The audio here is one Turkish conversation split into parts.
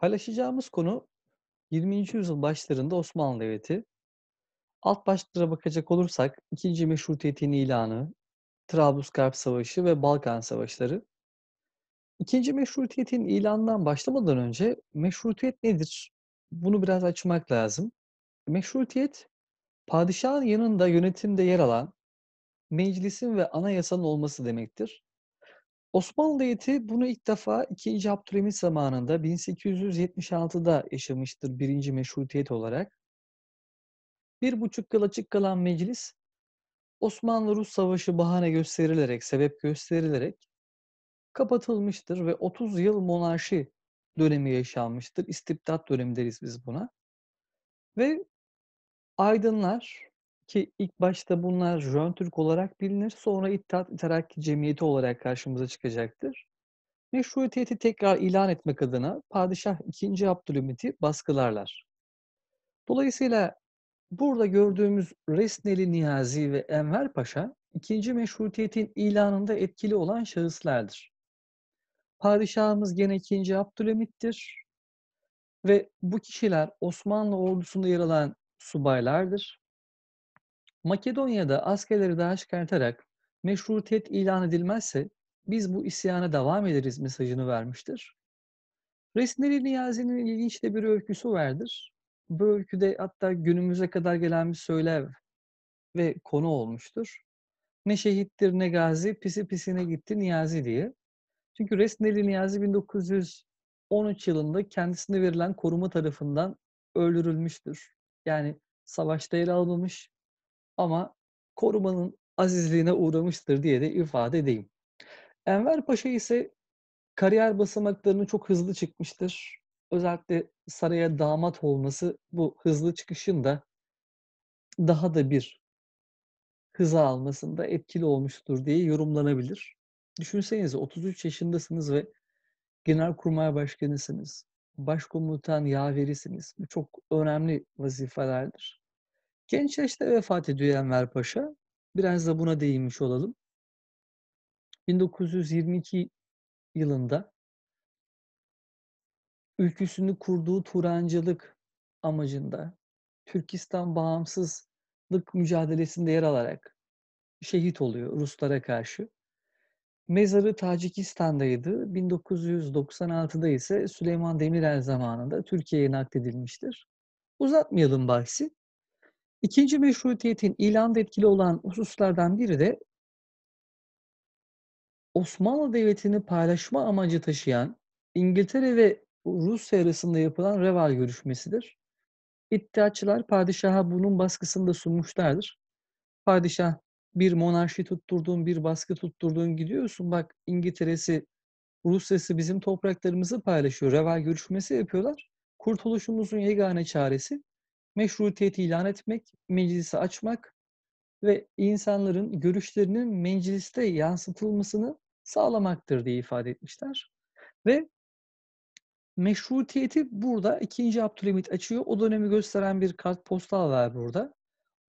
Paylaşacağımız konu 20. yüzyıl başlarında Osmanlı Devleti. Alt başlıklara bakacak olursak 2. Meşrutiyet'in ilanı, Trablusgarp Savaşı ve Balkan Savaşları. 2. Meşrutiyet'in ilanından başlamadan önce meşrutiyet nedir? Bunu biraz açmak lazım. Meşrutiyet, padişahın yanında yönetimde yer alan meclisin ve anayasanın olması demektir. Osmanlı Devleti bunu ilk defa 2. Abdülhamit zamanında 1876'da yaşamıştır birinci meşrutiyet olarak. Bir buçuk yıl açık kalan meclis Osmanlı-Rus Savaşı bahane gösterilerek, sebep gösterilerek kapatılmıştır ve 30 yıl monarşi dönemi yaşanmıştır. İstibdat dönemi deriz biz buna. Ve aydınlar ki ilk başta bunlar Jön Türk olarak bilinir, sonra İttihat Terakki Cemiyeti olarak karşımıza çıkacaktır. Meşrutiyeti tekrar ilan etmek adına Padişah II. Abdülhamit'i baskılarlar. Dolayısıyla burada gördüğümüz Resneli Niyazi ve Enver Paşa, ikinci meşrutiyetin ilanında etkili olan şahıslardır. Padişahımız gene II. Abdülhamit'tir ve bu kişiler Osmanlı ordusunda yer alan subaylardır. Makedonya'da askerleri daha çıkartarak meşrutiyet ilan edilmezse biz bu isyana devam ederiz mesajını vermiştir. Resneli Niyazi'nin ilginç de bir öyküsü vardır. Bu öyküde hatta günümüze kadar gelen bir söylev ve konu olmuştur. Ne şehittir ne gazi, pisi pisine gitti Niyazi diye. Çünkü Resneli Niyazi 1913 yılında kendisine verilen koruma tarafından öldürülmüştür. Yani savaşta yer almamış, ama korumanın azizliğine uğramıştır diye de ifade edeyim. Enver Paşa ise kariyer basamaklarını çok hızlı çıkmıştır. Özellikle saraya damat olması bu hızlı çıkışın da daha da bir hıza almasında etkili olmuştur diye yorumlanabilir. Düşünsenize 33 yaşındasınız ve Genelkurmay Başkanısınız. Başkomutan yaverisiniz. Bu çok önemli vazifelerdir. Genç yaşta vefat ediyor Enver Paşa. Biraz da buna değinmiş olalım. 1922 yılında ülküsünü kurduğu Turancılık amacında Türkistan bağımsızlık mücadelesinde yer alarak şehit oluyor Ruslara karşı. Mezarı Tacikistan'daydı. 1996'da ise Süleyman Demirel zamanında Türkiye'ye nakledilmiştir. Uzatmayalım bahsi. İkinci meşrutiyetin ilanda etkili olan hususlardan biri de Osmanlı Devleti'ni paylaşma amacı taşıyan İngiltere ve Rusya arasında yapılan Reval görüşmesidir. İttihatçılar padişaha bunun baskısını da sunmuşlardır. Padişah bir monarşi tutturduğun, bir baskı tutturduğun gidiyorsun. Bak İngiltere'si, Rusya'sı bizim topraklarımızı paylaşıyor. Reval görüşmesi yapıyorlar. Kurtuluşumuzun yegane çaresi meşrutiyeti ilan etmek, meclisi açmak ve insanların görüşlerinin mecliste yansıtılmasını sağlamaktır diye ifade etmişler. Ve meşrutiyeti burada 2. Abdülhamit açıyor. O dönemi gösteren bir kartpostal var burada.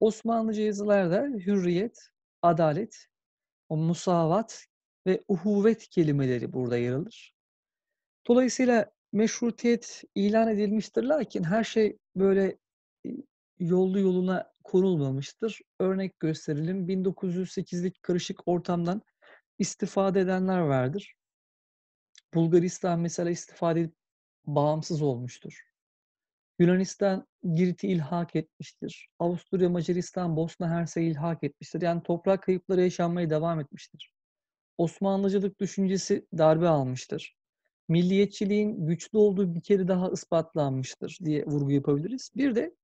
Osmanlıca yazılarda hürriyet, adalet, o musavat ve uhuvet kelimeleri burada yer alır. Dolayısıyla meşrutiyet ilan edilmiştir lakin her şey böyle yollu yoluna konulmamıştır. Örnek gösterelim 1908'lik karışık ortamdan istifade edenler vardır. Bulgaristan mesela istifade edip bağımsız olmuştur. Yunanistan Girit'i ilhak etmiştir. Avusturya, Macaristan, Bosna Hersey ilhak etmiştir. Yani toprak kayıpları yaşanmaya devam etmiştir. Osmanlıcılık düşüncesi darbe almıştır. Milliyetçiliğin güçlü olduğu bir kere daha ispatlanmıştır diye vurgu yapabiliriz. Bir de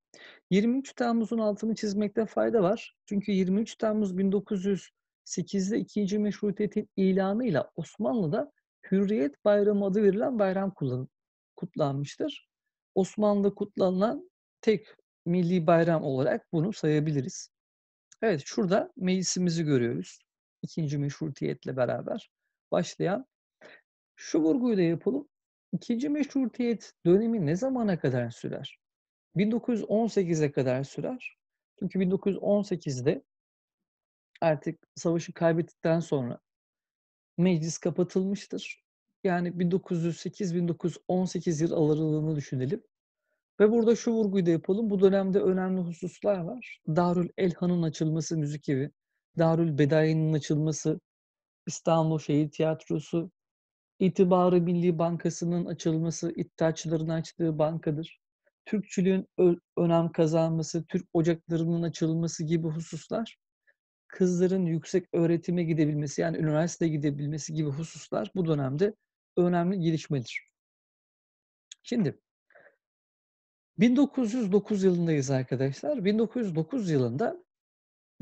23 Temmuz'un altını çizmekte fayda var. Çünkü 23 Temmuz 1908'de 2. Meşrutiyet'in ilanıyla Osmanlı'da Hürriyet Bayramı adı verilen bayram kutlanmıştır. Osmanlı'da kutlanan tek milli bayram olarak bunu sayabiliriz. Evet şurada meclisimizi görüyoruz. İkinci meşrutiyetle beraber başlayan. Şu vurguyu da yapalım. İkinci meşrutiyet dönemi ne zamana kadar sürer? 1918'e kadar sürer. Çünkü 1918'de artık savaşı kaybettikten sonra meclis kapatılmıştır. Yani 1908-1918 yıl aralığını düşünelim. Ve burada şu vurguyu da yapalım. Bu dönemde önemli hususlar var. Darül Elhan'ın açılması müzik evi, Darül Bedai'nin açılması, İstanbul Şehir Tiyatrosu, İtibarı Milli Bankası'nın açılması, İttihatçıların açtığı bankadır. Türkçülüğün önem kazanması, Türk ocaklarının açılması gibi hususlar kızların yüksek öğretime gidebilmesi yani üniversiteye gidebilmesi gibi hususlar bu dönemde önemli gelişmedir. Şimdi 1909 yılındayız arkadaşlar. 1909 yılında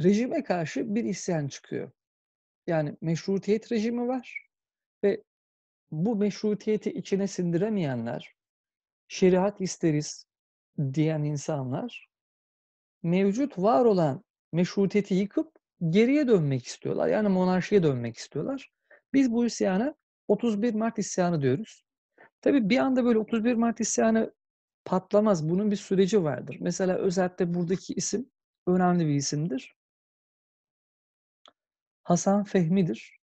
rejime karşı bir isyan çıkıyor. Yani meşrutiyet rejimi var ve bu meşrutiyeti içine sindiremeyenler şeriat isteriz, diyen insanlar mevcut var olan meşrutiyeti yıkıp geriye dönmek istiyorlar. Yani monarşiye dönmek istiyorlar. Biz bu isyanı 31 Mart isyanı diyoruz. Tabi bir anda böyle 31 Mart isyanı patlamaz. Bunun bir süreci vardır. Mesela özellikle buradaki isim önemli bir isimdir. Hasan Fehmi'dir.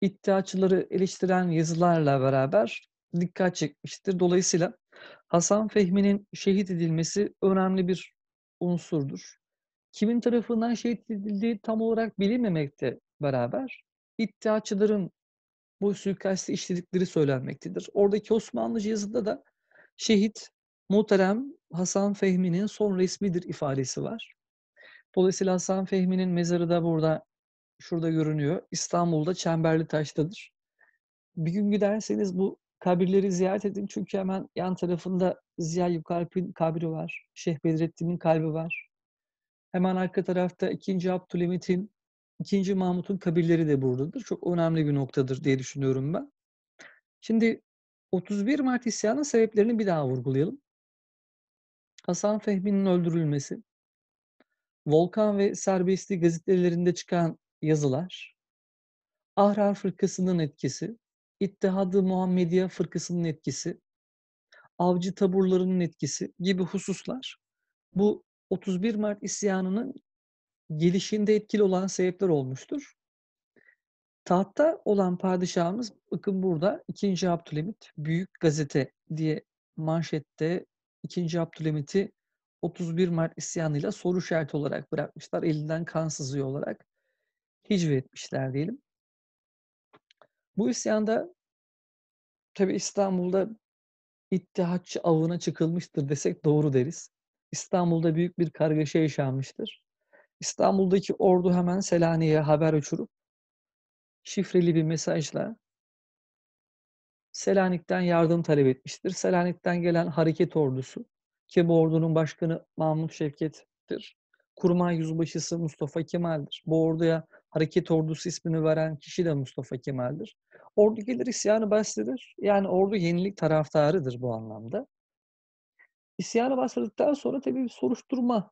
İddiaçıları eleştiren yazılarla beraber dikkat çekmiştir. Dolayısıyla Hasan Fehmi'nin şehit edilmesi önemli bir unsurdur. Kimin tarafından şehit edildiği tam olarak bilinmemekte beraber iddiaçıların bu suikasti işledikleri söylenmektedir. Oradaki Osmanlıca yazıda da şehit muhterem Hasan Fehmi'nin son resmidir ifadesi var. Dolayısıyla Hasan Fehmi'nin mezarı da burada şurada görünüyor. İstanbul'da Çemberli Taş'tadır. Bir gün giderseniz bu kabirleri ziyaret edin. Çünkü hemen yan tarafında Ziya Yukalp'in kabri var. Şeyh Bedrettin'in kalbi var. Hemen arka tarafta 2. Abdülhamit'in, 2. Mahmut'un kabirleri de buradadır. Çok önemli bir noktadır diye düşünüyorum ben. Şimdi 31 Mart isyanın sebeplerini bir daha vurgulayalım. Hasan Fehmi'nin öldürülmesi, Volkan ve Serbestli gazetelerinde çıkan yazılar, Ahrar Fırkası'nın etkisi, İttihadı Muhammediye fırkasının etkisi, avcı taburlarının etkisi gibi hususlar bu 31 Mart isyanının gelişinde etkili olan sebepler olmuştur. Tahtta olan padişahımız bakın burada 2. Abdülhamit Büyük Gazete diye manşette 2. Abdülhamit'i 31 Mart isyanıyla soru işareti olarak bırakmışlar. Elinden kan sızıyor olarak etmişler diyelim. Bu isyanda tabi İstanbul'da İttihatçı avına çıkılmıştır desek doğru deriz. İstanbul'da büyük bir kargaşa yaşanmıştır. İstanbul'daki ordu hemen Selanik'e haber uçurup şifreli bir mesajla Selanik'ten yardım talep etmiştir. Selanik'ten gelen hareket ordusu ki bu ordunun başkanı Mahmut Şevket'tir. Kurmay Yüzbaşısı Mustafa Kemal'dir. Bu orduya hareket ordusu ismini veren kişi de Mustafa Kemal'dir. Ordu gelir isyanı bastırır, Yani ordu yenilik taraftarıdır bu anlamda. İsyanı bastırdıktan sonra tabii bir soruşturma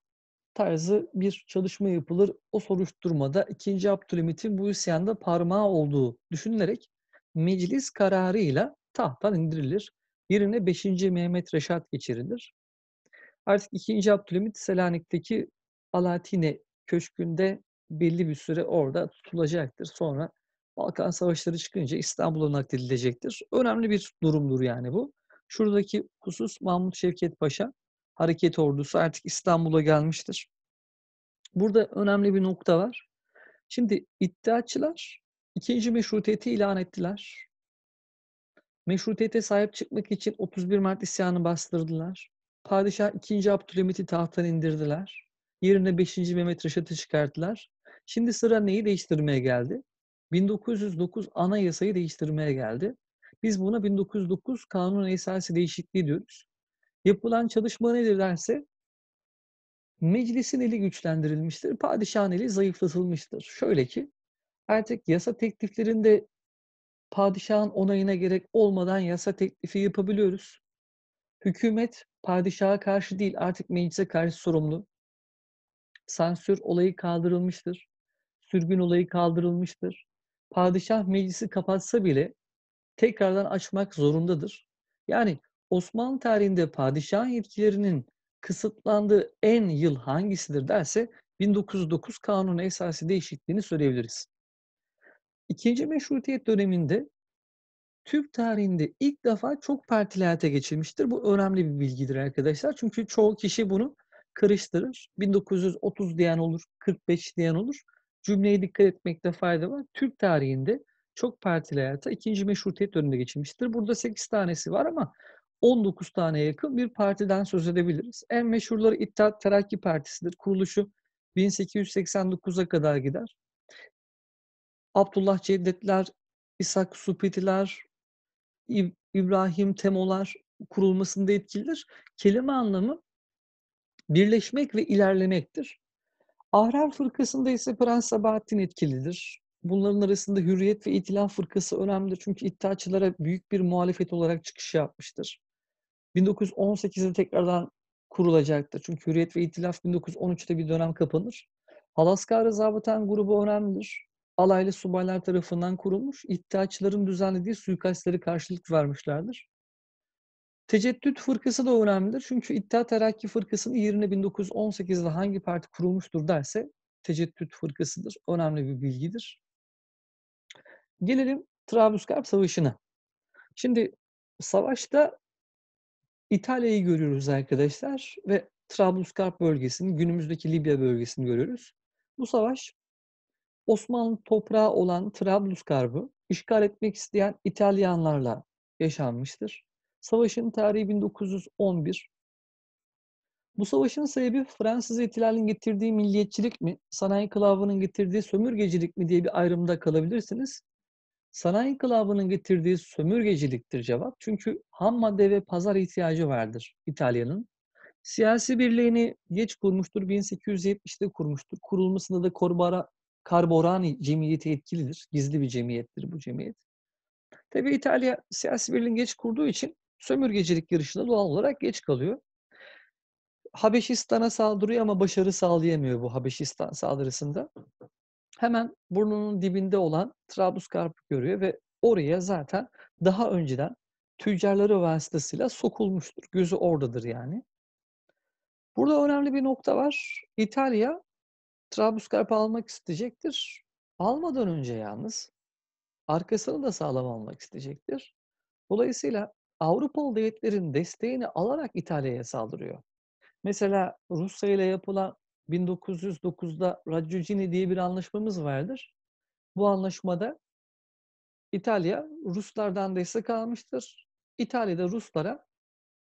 tarzı bir çalışma yapılır. O soruşturmada 2. Abdülhamit'in bu isyanda parmağı olduğu düşünülerek meclis kararıyla tahttan indirilir. Yerine 5. Mehmet Reşat geçirilir. Artık 2. Abdülhamit Selanik'teki Alatine Köşkü'nde belli bir süre orada tutulacaktır. Sonra Balkan Savaşları çıkınca İstanbul'a nakledilecektir. Önemli bir durumdur yani bu. Şuradaki husus Mahmut Şevket Paşa hareket ordusu artık İstanbul'a gelmiştir. Burada önemli bir nokta var. Şimdi iddiaçılar ikinci meşrutiyeti ilan ettiler. Meşrutiyete sahip çıkmak için 31 Mart isyanı bastırdılar. Padişah 2. Abdülhamit'i tahttan indirdiler. Yerine 5. Mehmet Reşat'ı çıkarttılar. Şimdi sıra neyi değiştirmeye geldi? 1909 anayasayı değiştirmeye geldi. Biz buna 1909 kanun esası değişikliği diyoruz. Yapılan çalışma nedir derse meclisin eli güçlendirilmiştir, padişahın eli zayıflatılmıştır. Şöyle ki artık yasa tekliflerinde padişahın onayına gerek olmadan yasa teklifi yapabiliyoruz. Hükümet padişaha karşı değil artık meclise karşı sorumlu. Sansür olayı kaldırılmıştır. Sürgün olayı kaldırılmıştır padişah meclisi kapatsa bile tekrardan açmak zorundadır. Yani Osmanlı tarihinde padişah yetkilerinin kısıtlandığı en yıl hangisidir derse 1909 kanunu esası değişikliğini söyleyebiliriz. İkinci meşrutiyet döneminde Türk tarihinde ilk defa çok partili hayata geçilmiştir. Bu önemli bir bilgidir arkadaşlar. Çünkü çoğu kişi bunu karıştırır. 1930 diyen olur, 45 diyen olur cümleye dikkat etmekte fayda var. Türk tarihinde çok partili hayata ikinci meşrutiyet döneminde geçilmiştir. Burada 8 tanesi var ama 19 tane yakın bir partiden söz edebiliriz. En meşhurları İttihat Terakki Partisi'dir. Kuruluşu 1889'a kadar gider. Abdullah Ceddetler, İshak Supitiler, İbrahim Temolar kurulmasında etkilidir. Kelime anlamı birleşmek ve ilerlemektir. Ahrar fırkasında ise Prens Sabahattin etkilidir. Bunların arasında Hürriyet ve İtilaf fırkası önemlidir çünkü iddiaçılara büyük bir muhalefet olarak çıkış yapmıştır. 1918'de tekrardan kurulacaktır. Çünkü Hürriyet ve İtilaf 1913'te bir dönem kapanır. Halaskara Zabıtan grubu önemlidir. Alaylı subaylar tarafından kurulmuş, iddiaçların düzenlediği suikastlere karşılık vermişlerdir. Teceddüt fırkası da önemlidir. Çünkü İttihat Terakki fırkasının yerine 1918'de hangi parti kurulmuştur derse teceddüt fırkasıdır. Önemli bir bilgidir. Gelelim Trablusgarp Savaşı'na. Şimdi savaşta İtalya'yı görüyoruz arkadaşlar ve Trablusgarp bölgesini, günümüzdeki Libya bölgesini görüyoruz. Bu savaş Osmanlı toprağı olan Trablusgarp'ı işgal etmek isteyen İtalyanlarla yaşanmıştır. Savaşın tarihi 1911. Bu savaşın sebebi Fransız ihtilalinin getirdiği milliyetçilik mi, sanayi kılavının getirdiği sömürgecilik mi diye bir ayrımda kalabilirsiniz. Sanayi kılavının getirdiği sömürgeciliktir cevap. Çünkü ham madde ve pazar ihtiyacı vardır İtalya'nın. Siyasi birliğini geç kurmuştur. 1870'te kurmuştur. Kurulmasında da Corbara, Carborani cemiyeti etkilidir. Gizli bir cemiyettir bu cemiyet. Tabi İtalya siyasi birliğini geç kurduğu için sömürgecilik yarışına doğal olarak geç kalıyor. Habeşistan'a saldırıyor ama başarı sağlayamıyor bu Habeşistan saldırısında. Hemen burnunun dibinde olan Trablusgarp'ı görüyor ve oraya zaten daha önceden tüccarları vasıtasıyla sokulmuştur. Gözü oradadır yani. Burada önemli bir nokta var. İtalya Trablusgarp'ı almak isteyecektir. Almadan önce yalnız arkasını da sağlam almak isteyecektir. Dolayısıyla Avrupalı devletlerin desteğini alarak İtalya'ya saldırıyor. Mesela Rusya ile yapılan 1909'da Radyoçini diye bir anlaşmamız vardır. Bu anlaşmada İtalya Ruslardan destek almıştır. İtalya da Ruslara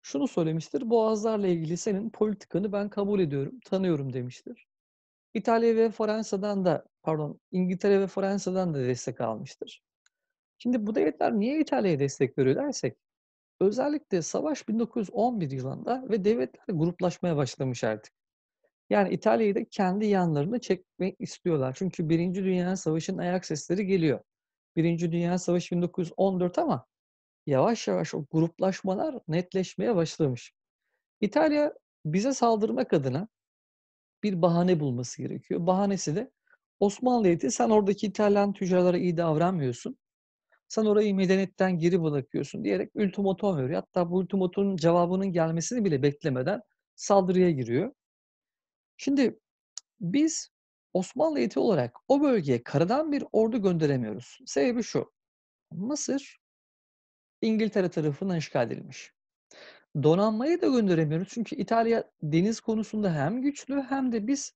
şunu söylemiştir. Boğazlarla ilgili senin politikanı ben kabul ediyorum, tanıyorum demiştir. İtalya ve Fransa'dan da pardon İngiltere ve Fransa'dan da destek almıştır. Şimdi bu devletler niye İtalya'ya destek veriyor dersek Özellikle savaş 1911 yılında ve devletler gruplaşmaya başlamış artık. Yani İtalya'yı da kendi yanlarına çekmek istiyorlar. Çünkü Birinci Dünya Savaşı'nın ayak sesleri geliyor. Birinci Dünya Savaşı 1914 ama yavaş yavaş o gruplaşmalar netleşmeye başlamış. İtalya bize saldırmak adına bir bahane bulması gerekiyor. Bahanesi de Osmanlı sen oradaki İtalyan tüccarlara iyi davranmıyorsun. Sen orayı medeniyetten geri bırakıyorsun diyerek ultimatum veriyor. Hatta bu ultimatunun cevabının gelmesini bile beklemeden saldırıya giriyor. Şimdi biz Osmanlı yeti olarak o bölgeye karadan bir ordu gönderemiyoruz. Sebebi şu. Mısır İngiltere tarafından işgal edilmiş. Donanmayı da gönderemiyoruz çünkü İtalya deniz konusunda hem güçlü hem de biz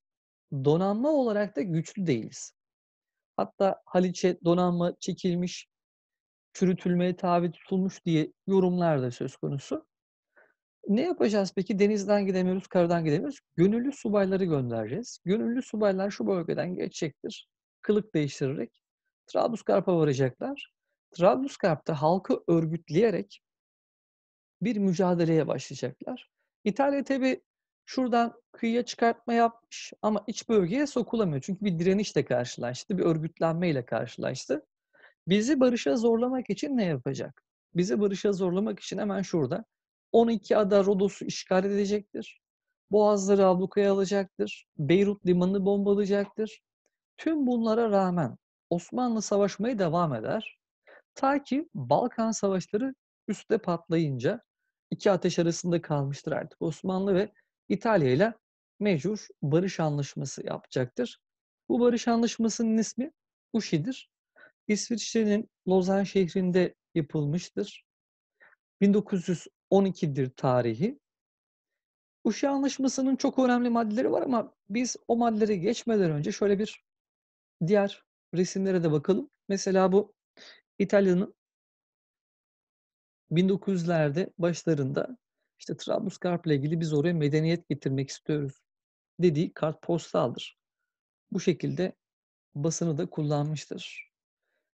donanma olarak da güçlü değiliz. Hatta Haliç'e donanma çekilmiş, çürütülmeye tabi tutulmuş diye yorumlar da söz konusu. Ne yapacağız peki? Denizden gidemiyoruz, karadan gidemiyoruz. Gönüllü subayları göndereceğiz. Gönüllü subaylar şu bölgeden geçecektir. Kılık değiştirerek Trablusgarp'a varacaklar. Trablusgarp'ta halkı örgütleyerek bir mücadeleye başlayacaklar. İtalya tabi şuradan kıyıya çıkartma yapmış ama iç bölgeye sokulamıyor. Çünkü bir direnişle karşılaştı, bir örgütlenmeyle karşılaştı. Bizi barışa zorlamak için ne yapacak? Bizi barışa zorlamak için hemen şurada 12 ada Rodos'u işgal edecektir. Boğazları ablukaya alacaktır. Beyrut limanını bombalayacaktır. Tüm bunlara rağmen Osmanlı savaşmaya devam eder. Ta ki Balkan savaşları üstte patlayınca iki ateş arasında kalmıştır artık Osmanlı ve İtalya ile mecbur barış anlaşması yapacaktır. Bu barış anlaşmasının ismi Uşidir. İsviçre'nin Lozan şehrinde yapılmıştır. 1912'dir tarihi. Uşağı Anlaşması'nın çok önemli maddeleri var ama biz o maddelere geçmeden önce şöyle bir diğer resimlere de bakalım. Mesela bu İtalya'nın 1900'lerde başlarında işte Trablusgarp'la ilgili biz oraya medeniyet getirmek istiyoruz dediği kartpostaldır. Bu şekilde basını da kullanmıştır.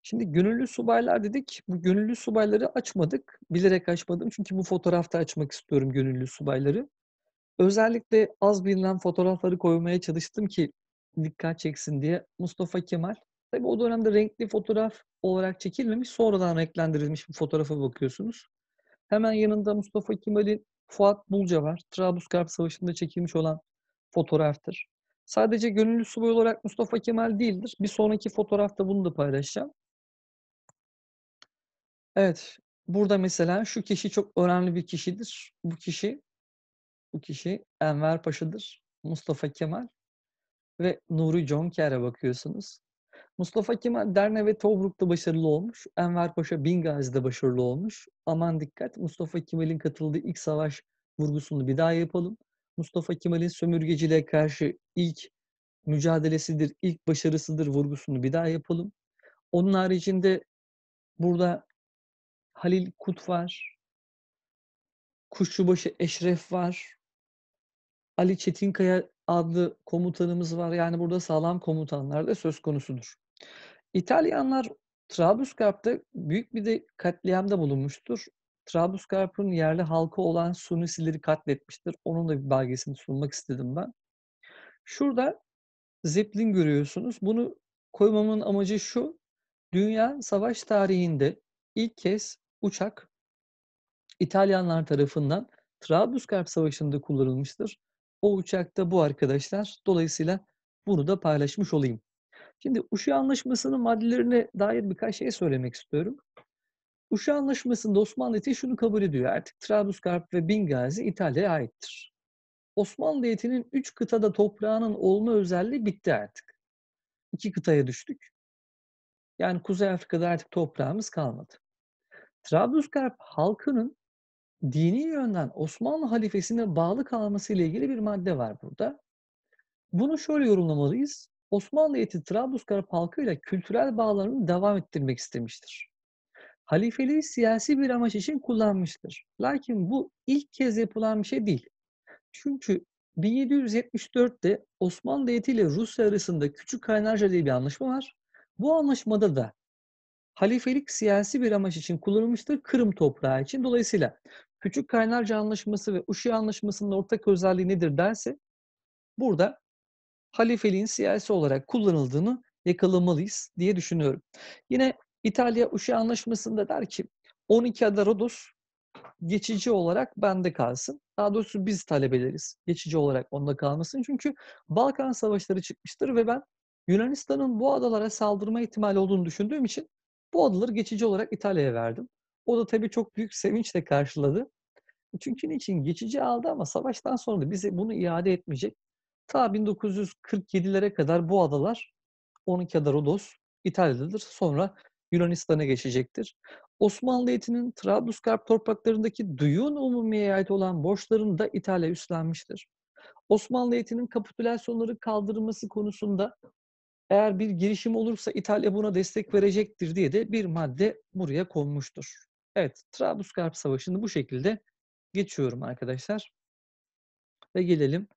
Şimdi gönüllü subaylar dedik. Bu gönüllü subayları açmadık. Bilerek açmadım. Çünkü bu fotoğrafta açmak istiyorum gönüllü subayları. Özellikle az bilinen fotoğrafları koymaya çalıştım ki dikkat çeksin diye. Mustafa Kemal. Tabii o dönemde renkli fotoğraf olarak çekilmemiş. Sonradan renklendirilmiş bir fotoğrafa bakıyorsunuz. Hemen yanında Mustafa Kemal'in Fuat Bulca var. Trablusgarp Savaşı'nda çekilmiş olan fotoğraftır. Sadece gönüllü subay olarak Mustafa Kemal değildir. Bir sonraki fotoğrafta bunu da paylaşacağım. Evet. Burada mesela şu kişi çok önemli bir kişidir. Bu kişi bu kişi Enver Paşa'dır. Mustafa Kemal ve Nuri Jonker'e bakıyorsunuz. Mustafa Kemal Derne ve Tobruk'ta başarılı olmuş. Enver Paşa Bingazi'de başarılı olmuş. Aman dikkat Mustafa Kemal'in katıldığı ilk savaş vurgusunu bir daha yapalım. Mustafa Kemal'in sömürgeciliğe karşı ilk mücadelesidir, ilk başarısıdır vurgusunu bir daha yapalım. Onun haricinde burada Halil Kut var. Kuşçubaşı Eşref var. Ali Çetinkaya adlı komutanımız var. Yani burada sağlam komutanlar da söz konusudur. İtalyanlar Trablusgarp'ta büyük bir de katliamda bulunmuştur. Trablusgarp'ın yerli halkı olan Sunisileri katletmiştir. Onun da bir belgesini sunmak istedim ben. Şurada zeplin görüyorsunuz. Bunu koymamın amacı şu. Dünya savaş tarihinde ilk kez uçak İtalyanlar tarafından Trablusgarp Savaşı'nda kullanılmıştır. O uçakta bu arkadaşlar. Dolayısıyla bunu da paylaşmış olayım. Şimdi Uşu Anlaşması'nın maddelerine dair birkaç şey söylemek istiyorum. Uşu Anlaşması'nda Osmanlı Devleti şunu kabul ediyor. Artık Trablusgarp ve Bingazi İtalya'ya aittir. Osmanlı Devleti'nin üç kıtada toprağının olma özelliği bitti artık. İki kıtaya düştük. Yani Kuzey Afrika'da artık toprağımız kalmadı. Trablusgarp halkının dini yönden Osmanlı halifesine bağlı kalması ile ilgili bir madde var burada. Bunu şöyle yorumlamalıyız. Osmanlı heyeti Trablusgarp halkıyla kültürel bağlarını devam ettirmek istemiştir. Halifeliği siyasi bir amaç için kullanmıştır. Lakin bu ilk kez yapılan bir şey değil. Çünkü 1774'te Osmanlı heyeti ile Rusya arasında Küçük Kaynarca diye bir anlaşma var. Bu anlaşmada da halifelik siyasi bir amaç için kullanılmıştır Kırım toprağı için. Dolayısıyla Küçük Kaynarca Anlaşması ve Uşi Anlaşması'nın ortak özelliği nedir derse burada halifeliğin siyasi olarak kullanıldığını yakalamalıyız diye düşünüyorum. Yine İtalya Uşi Anlaşması'nda der ki 12 ada Rodos geçici olarak bende kalsın. Daha doğrusu biz talep ederiz geçici olarak onda kalmasın. Çünkü Balkan Savaşları çıkmıştır ve ben Yunanistan'ın bu adalara saldırma ihtimali olduğunu düşündüğüm için bu adaları geçici olarak İtalya'ya verdim. O da tabii çok büyük sevinçle karşıladı. Çünkü niçin? Geçici aldı ama savaştan sonra da bize bunu iade etmeyecek. Ta 1947'lere kadar bu adalar onun kadar odos İtalya'dadır. Sonra Yunanistan'a geçecektir. Osmanlı heyetinin Trablusgarp topraklarındaki duyun umumiye ait olan borçlarını da İtalya üstlenmiştir. Osmanlı heyetinin kapitülasyonları kaldırılması konusunda eğer bir girişim olursa İtalya buna destek verecektir diye de bir madde buraya konmuştur. Evet, Trablusgarp Savaşı'nı bu şekilde geçiyorum arkadaşlar. Ve gelelim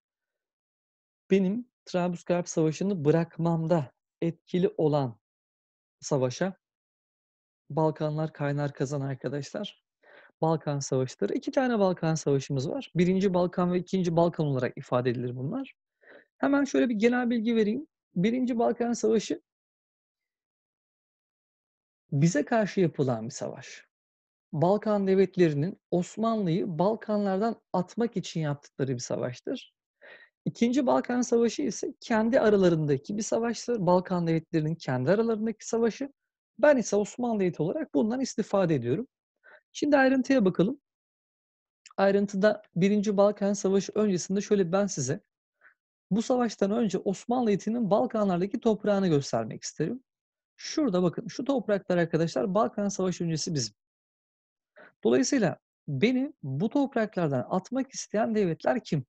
benim Trablusgarp Savaşı'nı bırakmamda etkili olan savaşa Balkanlar kaynar kazan arkadaşlar. Balkan Savaşıdır. İki tane Balkan savaşımız var. Birinci Balkan ve ikinci Balkan olarak ifade edilir bunlar. Hemen şöyle bir genel bilgi vereyim. Birinci Balkan Savaşı bize karşı yapılan bir savaş. Balkan devletlerinin Osmanlı'yı Balkanlardan atmak için yaptıkları bir savaştır. İkinci Balkan Savaşı ise kendi aralarındaki bir savaştır. Balkan devletlerinin kendi aralarındaki savaşı. Ben ise Osmanlı Devleti olarak bundan istifade ediyorum. Şimdi ayrıntıya bakalım. Ayrıntıda Birinci Balkan Savaşı öncesinde şöyle ben size bu savaştan önce Osmanlı yetinin Balkanlardaki toprağını göstermek isterim. Şurada bakın şu topraklar arkadaşlar Balkan Savaşı öncesi bizim. Dolayısıyla beni bu topraklardan atmak isteyen devletler kim?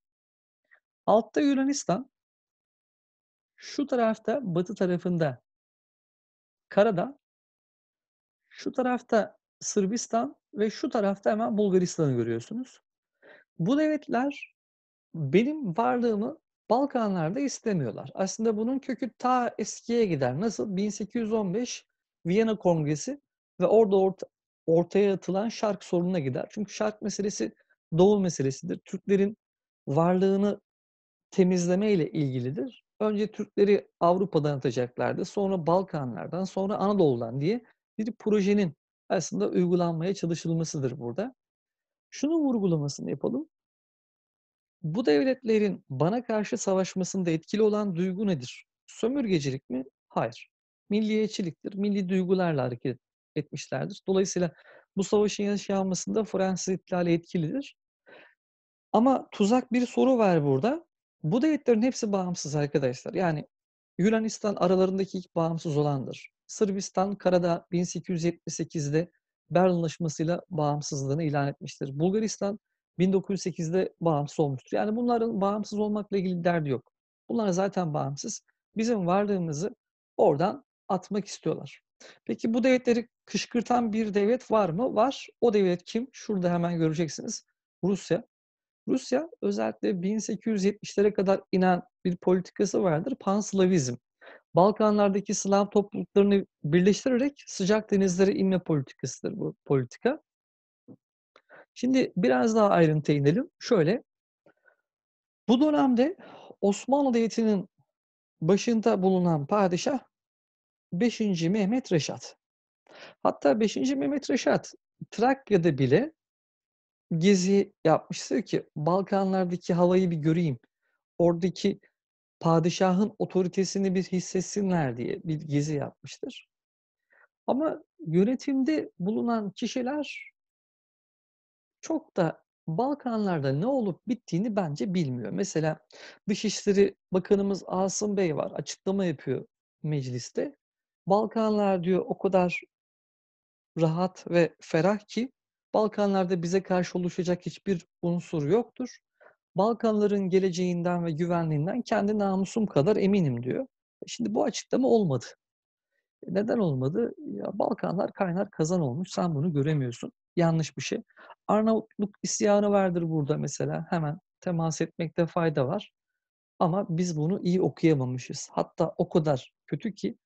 Altta Yunanistan, şu tarafta batı tarafında karada, şu tarafta Sırbistan ve şu tarafta hemen Bulgaristan'ı görüyorsunuz. Bu devletler benim varlığımı Balkanlarda istemiyorlar. Aslında bunun kökü ta eskiye gider. Nasıl? 1815 Viyana Kongresi ve orada orta, ortaya atılan şark sorununa gider. Çünkü şark meselesi doğu meselesidir. Türklerin varlığını temizleme ile ilgilidir. Önce Türkleri Avrupa'dan atacaklardı. Sonra Balkanlardan, sonra Anadolu'dan diye bir projenin aslında uygulanmaya çalışılmasıdır burada. Şunu vurgulamasını yapalım. Bu devletlerin bana karşı savaşmasında etkili olan duygu nedir? Sömürgecilik mi? Hayır. Milliyetçiliktir. Milli duygularla hareket etmişlerdir. Dolayısıyla bu savaşın yaşanmasında Fransız ihtilali etkilidir. Ama tuzak bir soru var burada. Bu devletlerin hepsi bağımsız arkadaşlar. Yani Yunanistan aralarındaki ilk bağımsız olandır. Sırbistan Karada 1878'de Berlin Anlaşması'yla bağımsızlığını ilan etmiştir. Bulgaristan 1908'de bağımsız olmuştur. Yani bunların bağımsız olmakla ilgili derdi yok. Bunlar zaten bağımsız. Bizim varlığımızı oradan atmak istiyorlar. Peki bu devletleri kışkırtan bir devlet var mı? Var. O devlet kim? Şurada hemen göreceksiniz. Rusya. Rusya özellikle 1870'lere kadar inen bir politikası vardır. Panslavizm. Balkanlardaki Slav topluluklarını birleştirerek sıcak denizlere inme politikasıdır bu politika. Şimdi biraz daha ayrıntıya inelim. Şöyle, bu dönemde Osmanlı Devleti'nin başında bulunan padişah 5. Mehmet Reşat. Hatta 5. Mehmet Reşat Trakya'da bile gezi yapmıştır ki Balkanlardaki havayı bir göreyim. Oradaki padişahın otoritesini bir hissetsinler diye bir gezi yapmıştır. Ama yönetimde bulunan kişiler çok da Balkanlarda ne olup bittiğini bence bilmiyor. Mesela Dışişleri Bakanımız Asım Bey var. Açıklama yapıyor mecliste. Balkanlar diyor o kadar rahat ve ferah ki Balkanlarda bize karşı oluşacak hiçbir unsur yoktur. Balkanların geleceğinden ve güvenliğinden kendi namusum kadar eminim diyor. Şimdi bu açıklama olmadı. E, neden olmadı? Ya Balkanlar kaynar kazan olmuş. Sen bunu göremiyorsun yanlış bir şey. Arnavutluk isyanı vardır burada mesela. Hemen temas etmekte fayda var. Ama biz bunu iyi okuyamamışız. Hatta o kadar kötü ki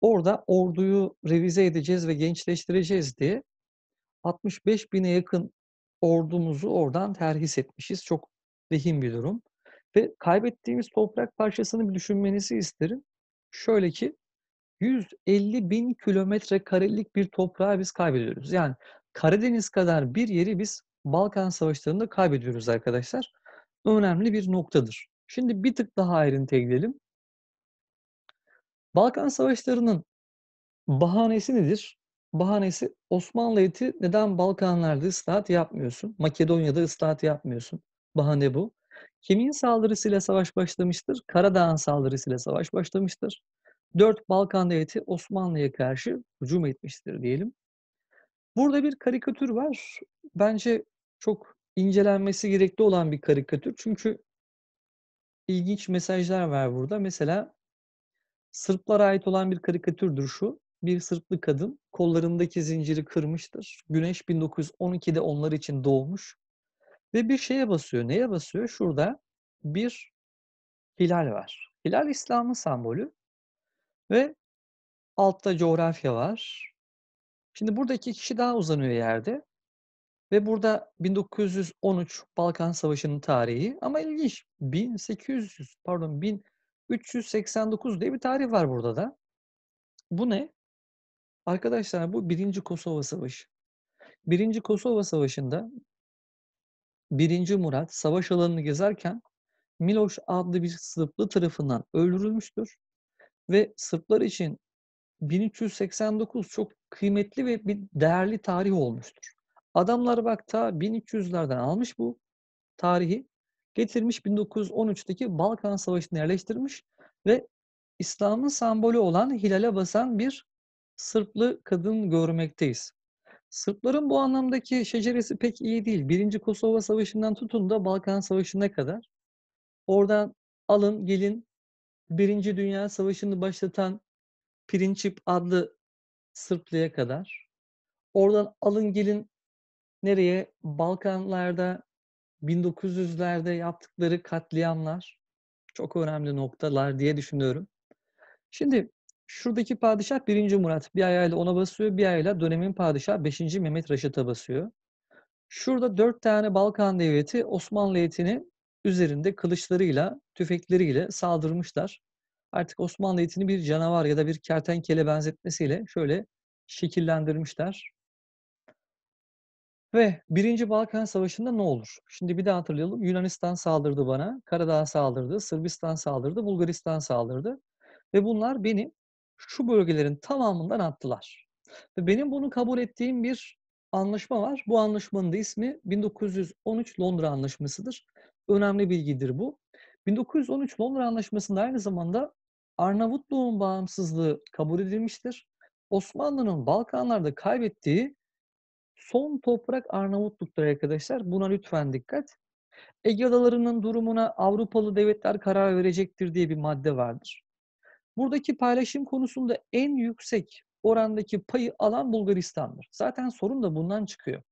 orada orduyu revize edeceğiz ve gençleştireceğiz diye 65 bine yakın ordumuzu oradan terhis etmişiz. Çok vehim bir durum. Ve kaybettiğimiz toprak parçasını bir düşünmenizi isterim. Şöyle ki 150 bin kilometre karelik bir toprağı biz kaybediyoruz. Yani Karadeniz kadar bir yeri biz Balkan Savaşları'nda kaybediyoruz arkadaşlar. Önemli bir noktadır. Şimdi bir tık daha ayrıntıya gidelim. Balkan Savaşları'nın bahanesi nedir? Bahanesi Osmanlı heyeti neden Balkanlarda ıslahat yapmıyorsun? Makedonya'da ıslahat yapmıyorsun. Bahane bu. Kimin saldırısıyla savaş başlamıştır? Karadağ'ın saldırısıyla savaş başlamıştır. Dört Balkan devleti Osmanlı'ya karşı hücum etmiştir diyelim. Burada bir karikatür var. Bence çok incelenmesi gerekli olan bir karikatür. Çünkü ilginç mesajlar var burada. Mesela Sırplara ait olan bir karikatürdür şu. Bir Sırplı kadın kollarındaki zinciri kırmıştır. Güneş 1912'de onlar için doğmuş. Ve bir şeye basıyor. Neye basıyor? Şurada bir hilal var. Hilal İslam'ın sembolü. Ve altta coğrafya var. Şimdi burada iki kişi daha uzanıyor yerde. Ve burada 1913 Balkan Savaşı'nın tarihi ama ilginç 1800 pardon 1389 diye bir tarih var burada da. Bu ne? Arkadaşlar bu 1. Kosova Savaşı. 1. Kosova Savaşı'nda 1. Murat savaş alanını gezerken Miloş adlı bir Sırplı tarafından öldürülmüştür ve Sırplar için 1389 çok kıymetli ve bir değerli tarih olmuştur. Adamlar bak ta 1300'lerden almış bu tarihi. Getirmiş 1913'teki Balkan Savaşı'nı yerleştirmiş ve İslam'ın sembolü olan hilale basan bir Sırplı kadın görmekteyiz. Sırpların bu anlamdaki şeceresi pek iyi değil. Birinci Kosova Savaşı'ndan tutun da Balkan Savaşı'na kadar. Oradan alın gelin Birinci Dünya Savaşı'nı başlatan Pirinçip adlı Sırplı'ya kadar. Oradan alın gelin nereye? Balkanlarda 1900'lerde yaptıkları katliamlar çok önemli noktalar diye düşünüyorum. Şimdi şuradaki padişah 1. Murat bir ayağıyla ona basıyor, bir ayağıyla dönemin padişah 5. Mehmet Reşat'a basıyor. Şurada 4 tane Balkan devleti Osmanlı heyetini üzerinde kılıçlarıyla, tüfekleriyle saldırmışlar artık Osmanlı etini bir canavar ya da bir kertenkele benzetmesiyle şöyle şekillendirmişler. Ve Birinci Balkan Savaşı'nda ne olur? Şimdi bir daha hatırlayalım. Yunanistan saldırdı bana, Karadağ saldırdı, Sırbistan saldırdı, Bulgaristan saldırdı. Ve bunlar beni şu bölgelerin tamamından attılar. Ve benim bunu kabul ettiğim bir anlaşma var. Bu anlaşmanın da ismi 1913 Londra Anlaşması'dır. Önemli bilgidir bu. 1913 Londra Anlaşması'nda aynı zamanda Arnavutluğun bağımsızlığı kabul edilmiştir. Osmanlı'nın Balkanlarda kaybettiği son toprak Arnavutluk'tur arkadaşlar. Buna lütfen dikkat. Ege Adaları'nın durumuna Avrupalı devletler karar verecektir diye bir madde vardır. Buradaki paylaşım konusunda en yüksek orandaki payı alan Bulgaristan'dır. Zaten sorun da bundan çıkıyor.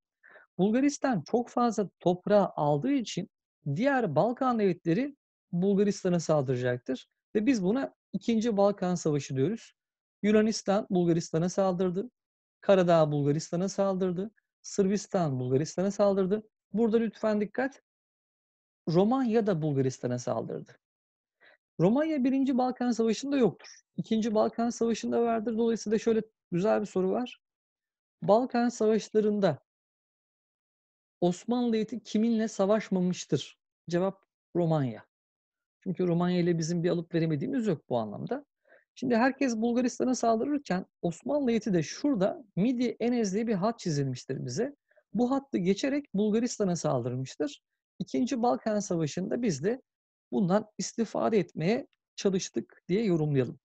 Bulgaristan çok fazla toprağı aldığı için diğer Balkan devletleri Bulgaristan'a saldıracaktır. Ve biz buna ikinci Balkan Savaşı diyoruz. Yunanistan Bulgaristan'a saldırdı. Karadağ Bulgaristan'a saldırdı. Sırbistan Bulgaristan'a saldırdı. Burada lütfen dikkat. Romanya da Bulgaristan'a saldırdı. Romanya 1. Balkan Savaşı'nda yoktur. 2. Balkan Savaşı'nda vardır. Dolayısıyla şöyle güzel bir soru var. Balkan Savaşları'nda Osmanlı Devleti kiminle savaşmamıştır? Cevap Romanya. Çünkü Romanya ile bizim bir alıp veremediğimiz yok bu anlamda. Şimdi herkes Bulgaristan'a saldırırken Osmanlı heyeti de şurada Midi Enes diye bir hat çizilmiştir bize. Bu hattı geçerek Bulgaristan'a saldırmıştır. İkinci Balkan Savaşı'nda biz de bundan istifade etmeye çalıştık diye yorumlayalım.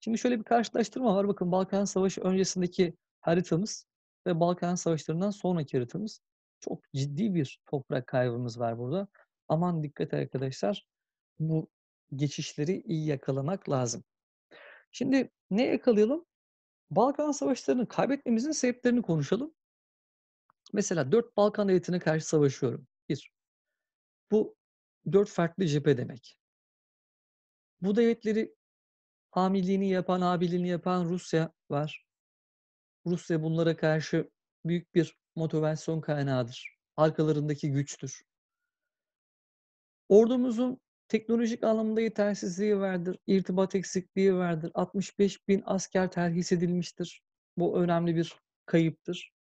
Şimdi şöyle bir karşılaştırma var. Bakın Balkan Savaşı öncesindeki haritamız ve Balkan Savaşları'ndan sonraki haritamız. Çok ciddi bir toprak kaybımız var burada. Aman dikkat arkadaşlar bu geçişleri iyi yakalamak lazım. Şimdi ne yakalayalım? Balkan savaşlarını kaybetmemizin sebeplerini konuşalım. Mesela dört Balkan devletine karşı savaşıyorum. Bir, Bu dört farklı cephe demek. Bu devletleri hamiliğini yapan, abiliğini yapan Rusya var. Rusya bunlara karşı büyük bir motivasyon kaynağıdır. Arkalarındaki güçtür. Ordumuzun Teknolojik anlamda yetersizliği vardır, irtibat eksikliği vardır. 65 bin asker terhis edilmiştir. Bu önemli bir kayıptır.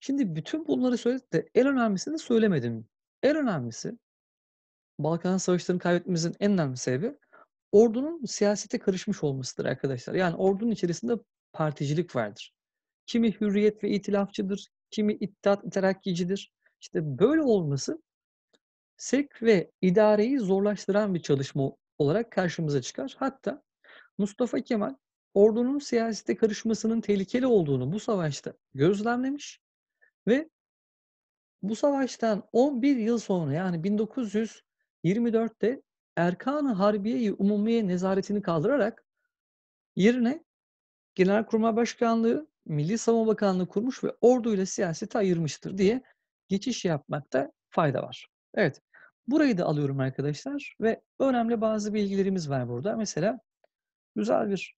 Şimdi bütün bunları söyledik de en önemlisini söylemedim. En önemlisi Balkan Savaşları'nı kaybetmemizin en önemli sebebi ordunun siyasete karışmış olmasıdır arkadaşlar. Yani ordunun içerisinde particilik vardır. Kimi hürriyet ve itilafçıdır, kimi iddiat terakkicidir. İşte böyle olması sevk ve idareyi zorlaştıran bir çalışma olarak karşımıza çıkar. Hatta Mustafa Kemal ordunun siyasete karışmasının tehlikeli olduğunu bu savaşta gözlemlemiş ve bu savaştan 11 yıl sonra yani 1924'te Erkan-ı Harbiye-i Umumiye nezaretini kaldırarak yerine Genelkurmay Başkanlığı, Milli Savunma Bakanlığı kurmuş ve orduyla siyaseti ayırmıştır diye geçiş yapmakta fayda var. Evet, Burayı da alıyorum arkadaşlar ve önemli bazı bilgilerimiz var burada. Mesela güzel bir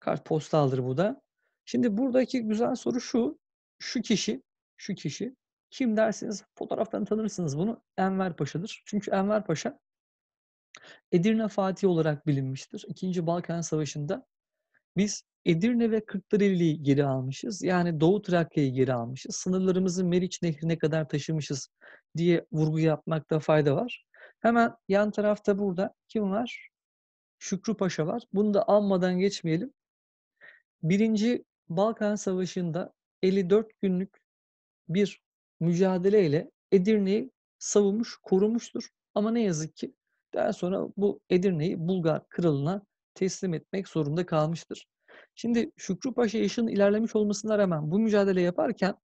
kart postaldır bu da. Şimdi buradaki güzel soru şu. Şu kişi, şu kişi kim dersiniz fotoğraftan tanırsınız bunu. Enver Paşa'dır. Çünkü Enver Paşa Edirne Fatih olarak bilinmiştir. İkinci Balkan Savaşı'nda biz Edirne ve Kırklareli'yi geri almışız. Yani Doğu Trakya'yı geri almışız. Sınırlarımızı Meriç Nehri'ne kadar taşımışız diye vurgu yapmakta fayda var. Hemen yan tarafta burada kim var? Şükrü Paşa var. Bunu da almadan geçmeyelim. Birinci Balkan Savaşı'nda 54 günlük bir mücadeleyle Edirne'yi savunmuş, korumuştur. Ama ne yazık ki daha sonra bu Edirne'yi Bulgar kralına teslim etmek zorunda kalmıştır. Şimdi Şükrü Paşa yaşının ilerlemiş olmasına rağmen bu mücadele yaparken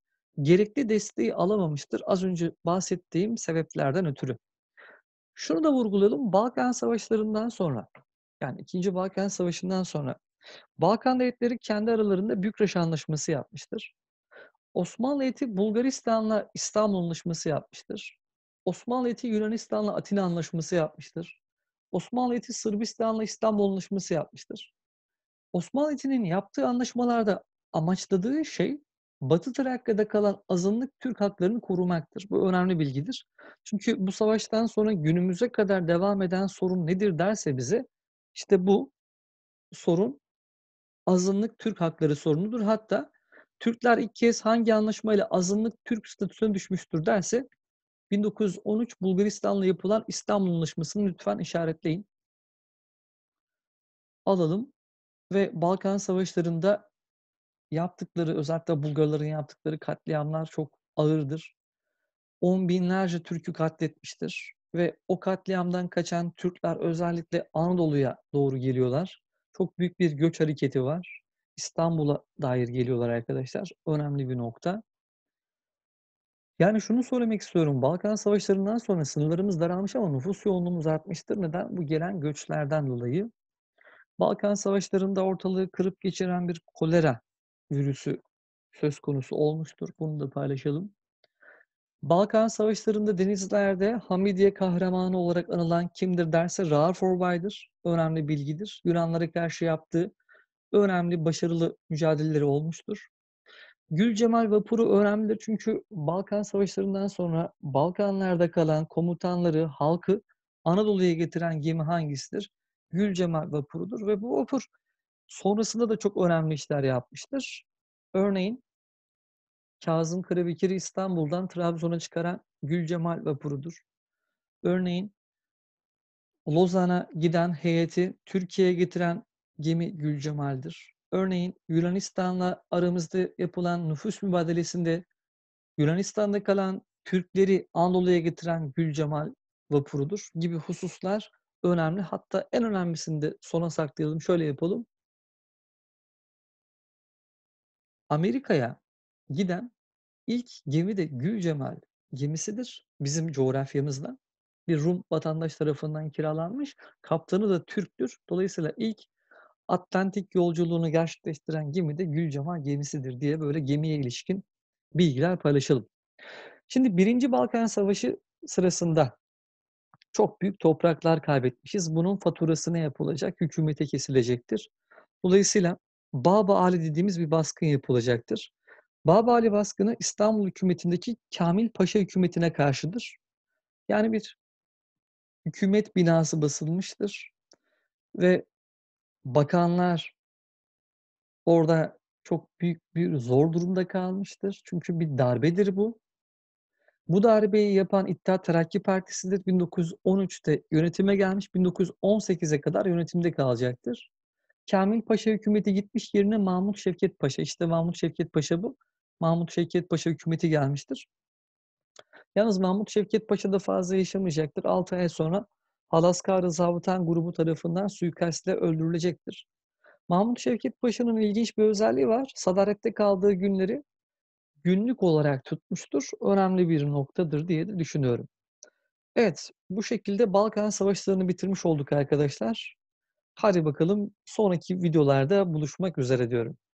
gerekli desteği alamamıştır. Az önce bahsettiğim sebeplerden ötürü. Şunu da vurgulayalım. Balkan Savaşları'ndan sonra yani 2. Balkan Savaşı'ndan sonra Balkan devletleri kendi aralarında Bükreş Anlaşması yapmıştır. Osmanlı heyeti Bulgaristan'la İstanbul Anlaşması yapmıştır. Osmanlı heyeti Yunanistan'la Atina Anlaşması yapmıştır. Osmanlı Heyeti Sırbistan'la İstanbul Anlaşması yapmıştır. Osmanlı Heyeti'nin yaptığı anlaşmalarda amaçladığı şey Batı Trakya'da kalan azınlık Türk haklarını korumaktır. Bu önemli bilgidir. Çünkü bu savaştan sonra günümüze kadar devam eden sorun nedir derse bize işte bu sorun azınlık Türk hakları sorunudur. Hatta Türkler ilk kez hangi anlaşmayla azınlık Türk statüsüne düşmüştür derse 1913 Bulgaristan'la yapılan İstanbul Anlaşması'nı lütfen işaretleyin. Alalım ve Balkan Savaşları'nda yaptıkları, özellikle Bulgarların yaptıkları katliamlar çok ağırdır. On binlerce Türk'ü katletmiştir ve o katliamdan kaçan Türkler özellikle Anadolu'ya doğru geliyorlar. Çok büyük bir göç hareketi var. İstanbul'a dair geliyorlar arkadaşlar. Önemli bir nokta. Yani şunu söylemek istiyorum. Balkan Savaşları'ndan sonra sınırlarımız daralmış ama nüfus yoğunluğumuz artmıştır. Neden? Bu gelen göçlerden dolayı. Balkan Savaşları'nda ortalığı kırıp geçiren bir kolera virüsü söz konusu olmuştur. Bunu da paylaşalım. Balkan Savaşları'nda denizlerde Hamidiye kahramanı olarak anılan kimdir derse Raar Forbay'dır. Önemli bilgidir. Yunanlara karşı yaptığı önemli başarılı mücadeleleri olmuştur. Gül Cemal vapuru önemlidir çünkü Balkan savaşlarından sonra Balkanlarda kalan komutanları, halkı Anadolu'ya getiren gemi hangisidir? Gül Cemal vapurudur ve bu vapur sonrasında da çok önemli işler yapmıştır. Örneğin Kazım Karabekir'i İstanbul'dan Trabzon'a çıkaran Gül Cemal vapurudur. Örneğin Lozan'a giden heyeti Türkiye'ye getiren gemi Gül Cemal'dir. Örneğin Yunanistan'la aramızda yapılan nüfus mübadelesinde Yunanistan'da kalan Türkleri Anadolu'ya getiren Gül Cemal vapurudur gibi hususlar önemli. Hatta en önemlisini de sona saklayalım. Şöyle yapalım. Amerika'ya giden ilk gemi de Gül Cemal gemisidir. Bizim coğrafyamızda bir Rum vatandaş tarafından kiralanmış. Kaptanı da Türktür. Dolayısıyla ilk Atlantik yolculuğunu gerçekleştiren gemi de Gülcemal gemisidir diye böyle gemiye ilişkin bilgiler paylaşalım. Şimdi Birinci Balkan Savaşı sırasında çok büyük topraklar kaybetmişiz. Bunun faturası ne yapılacak? Hükümete kesilecektir. Dolayısıyla Baba Ali dediğimiz bir baskın yapılacaktır. Baba Ali baskını İstanbul hükümetindeki Kamil Paşa hükümetine karşıdır. Yani bir hükümet binası basılmıştır ve bakanlar orada çok büyük bir zor durumda kalmıştır. Çünkü bir darbedir bu. Bu darbeyi yapan İttihat Terakki Partisi'dir. 1913'te yönetime gelmiş, 1918'e kadar yönetimde kalacaktır. Kamil Paşa hükümeti gitmiş yerine Mahmut Şevket Paşa. İşte Mahmut Şevket Paşa bu. Mahmut Şevket Paşa hükümeti gelmiştir. Yalnız Mahmut Şevket Paşa da fazla yaşamayacaktır. 6 ay sonra Halaskar-ı Zabıtan grubu tarafından suikastle öldürülecektir. Mahmut Şevket Paşa'nın ilginç bir özelliği var. Sadarette kaldığı günleri günlük olarak tutmuştur. Önemli bir noktadır diye de düşünüyorum. Evet, bu şekilde Balkan Savaşları'nı bitirmiş olduk arkadaşlar. Hadi bakalım sonraki videolarda buluşmak üzere diyorum.